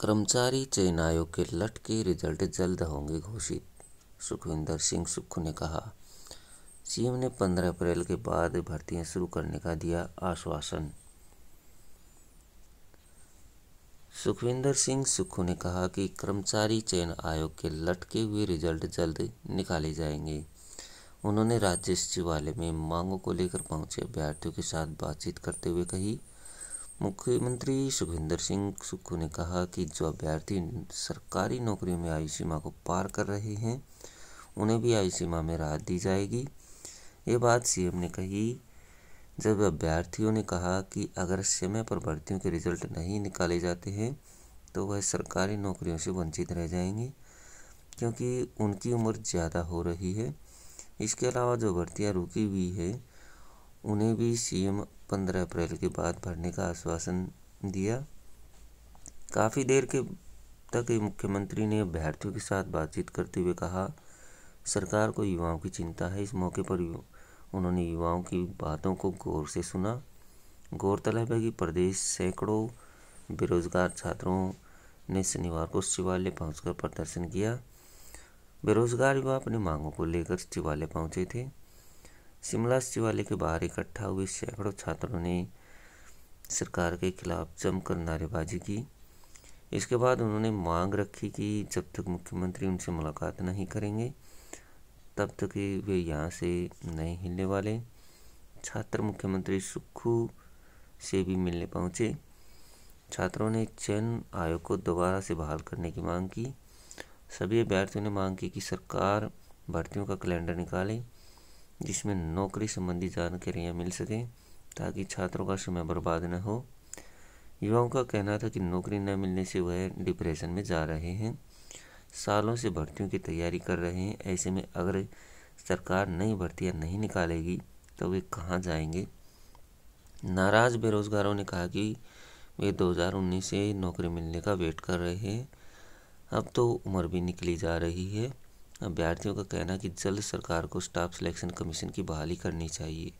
कर्मचारी चयन आयोग के लट के रिजल्ट जल्द होंगे घोषित सुखविंदर सिंह सुक्खू ने कहा सीएम ने 15 अप्रैल के बाद भर्तियां शुरू करने का दिया आश्वासन सुखविंदर सिंह सुक्खू ने कहा कि कर्मचारी चयन आयोग के लटके हुए रिजल्ट जल्द निकाले जाएंगे उन्होंने राज्य सचिवालय में मांगों को लेकर पहुंचे अभ्यर्थियों के साथ बातचीत करते हुए कही मुख्यमंत्री सुखविंदर सिंह सुक्खू ने कहा कि जो अभ्यर्थी सरकारी नौकरियों में आयु सीमा को पार कर रहे हैं उन्हें भी आयु सीमा में राहत दी जाएगी ये बात सीएम ने कही जब अभ्यर्थियों ने कहा कि अगर समय पर भर्तियों के रिजल्ट नहीं निकाले जाते हैं तो वह सरकारी नौकरियों से वंचित रह जाएंगे क्योंकि उनकी उम्र ज़्यादा हो रही है इसके अलावा जो भर्तियाँ रुकी हुई है उन्हें भी सीएम पंद्रह अप्रैल के बाद भरने का आश्वासन दिया काफ़ी देर के तक मुख्यमंत्री ने अभ्यर्थियों के साथ बातचीत करते हुए कहा सरकार को युवाओं की चिंता है इस मौके पर उन्होंने युवाओं की बातों को गौर से सुना गौरतलब है कि प्रदेश सैकड़ों बेरोजगार छात्रों ने शनिवार को शिवालय पहुंचकर प्रदर्शन किया बेरोजगार युवा अपनी मांगों को लेकर शिवालय पहुंचे थे शिमला सचिवालय के बाहर इकट्ठा हुए सैकड़ों छात्रों ने सरकार के खिलाफ जमकर नारेबाजी की इसके बाद उन्होंने मांग रखी कि जब तक मुख्यमंत्री उनसे मुलाकात नहीं करेंगे तब तक वे यहाँ से नहीं हिलने वाले छात्र मुख्यमंत्री सुक्खू से भी मिलने पहुँचे छात्रों ने चयन आयोग को दोबारा से बहाल करने की मांग की सभी अभ्यर्थियों ने मांग की कि सरकार भर्तियों का कैलेंडर निकाले जिसमें नौकरी संबंधी जानकारियाँ मिल सकें ताकि छात्रों का समय बर्बाद न हो युवाओं का कहना था कि नौकरी न मिलने से वह डिप्रेशन में जा रहे हैं सालों से भर्तियों की तैयारी कर रहे हैं ऐसे में अगर सरकार नई भर्तियाँ नहीं निकालेगी तो वे कहाँ जाएंगे नाराज़ बेरोज़गारों ने कहा कि वे 2019 से नौकरी मिलने का वेट कर रहे हैं अब तो उम्र भी निकली जा रही है अभ्यर्थियों का कहना है कि जल्द सरकार को स्टाफ सिलेक्शन कमीशन की बहाली करनी चाहिए